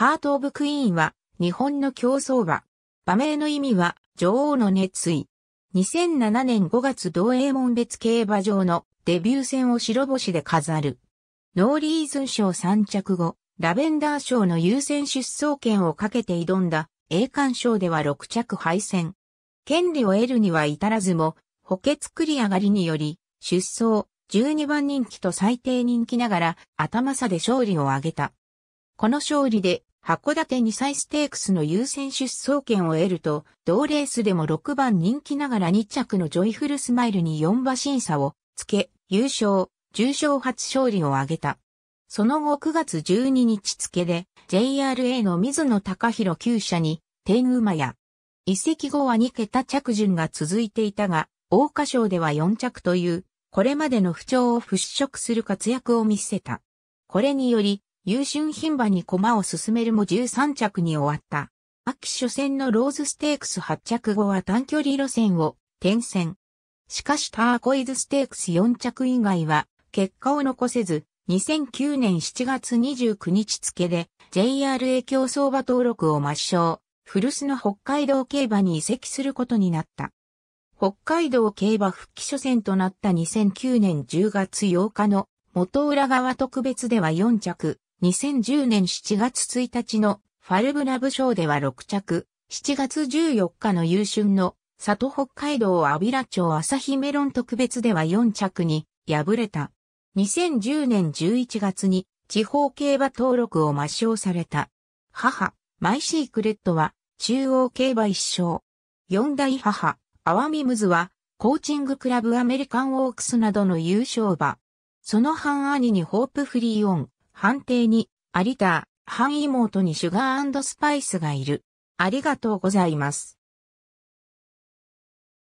ハート・オブ・クイーンは、日本の競争馬。馬名の意味は、女王の熱意。2007年5月同英門別競馬場のデビュー戦を白星で飾る。ノーリーズン賞3着後、ラベンダー賞の優先出走権をかけて挑んだ栄冠賞では6着敗戦。権利を得るには至らずも、補欠繰り上がりにより、出走、12番人気と最低人気ながら頭差で勝利を挙げた。この勝利で函館2歳ステークスの優先出走権を得ると、同レースでも6番人気ながら2着のジョイフルスマイルに4馬審査をつけ、優勝、重賞初勝利を挙げた。その後9月12日付で JRA の水野隆弘厩舎に天馬や移籍後は2桁着順が続いていたが、大花賞では4着という、これまでの不調を払拭する活躍を見せた。これにより、優秀牝馬に駒を進めるも13着に終わった。秋初戦のローズステークス8着後は短距離路線を転戦。しかしターコイズステークス4着以外は結果を残せず、2009年7月29日付で JRA 競争馬登録を抹消、古巣の北海道競馬に移籍することになった。北海道競馬復帰初戦となった2009年10月8日の元浦川特別では4着、2010年7月1日のファルブラブ賞では6着、7月14日の優春の里北海道阿比良町朝日メロン特別では4着に敗れた。2010年11月に地方競馬登録を抹消された。母、マイシークレットは中央競馬一勝。四代母、アワミムズはコーチングクラブアメリカンオークスなどの優勝馬。その半兄にホープフリーオン、判定に、有田、ター、半妹にシュガースパイスがいる。ありがとうございます。